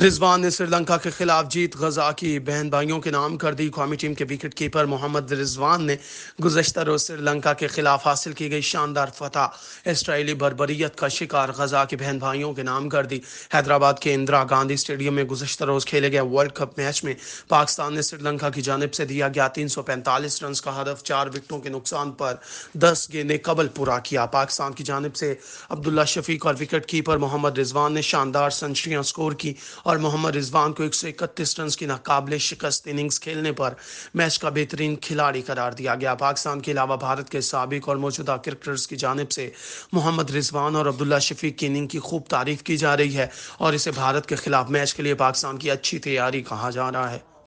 रिजवान ने श्रीलंका के खिलाफ जीत गजा की बहन भाइयों के नाम कर दी कौमी टीम के विकेट कीपर मोहम्मद रिजवान ने गुजशत रोज श्रीलंका के खिलाफ हासिल की गई शानदार फतह इसराइली बरबरीत का शिकार गजा के बहन भाइयों के नाम कर दी हैदराबाद के इंदिरा गांधी स्टेडियम में गुजशत रोज खेले गए वर्ल्ड कप मैच में पाकिस्तान ने श्रीलंका की जानब से दिया गया तीन सौ पैंतालीस रन का हदफ चार विकटों के नुकसान पर दस गेंदें कबल पूरा किया पाकिस्तान की जानब से अब्दुल्ला शफीक और विकेट कीपर मोहम्मद रिजवान ने शानदार सेंचुरियां स्कोर की और मोहम्मद रिजवान को एक सौ इकतीस रन की नाकाबले शिकस्त इनिंग्स खेलने पर मैच का बेहतरीन खिलाड़ी करार दिया गया पाकिस्तान के अलावा भारत के सबक और मौजूदा क्रिकेटर्स की जानब से मोहम्मद रिजवान और अब्दुल्ला शफीक की इनिंग की खूब तारीफ की जा रही है और इसे भारत के खिलाफ मैच के लिए पाकिस्तान की अच्छी तैयारी कहा जा रहा है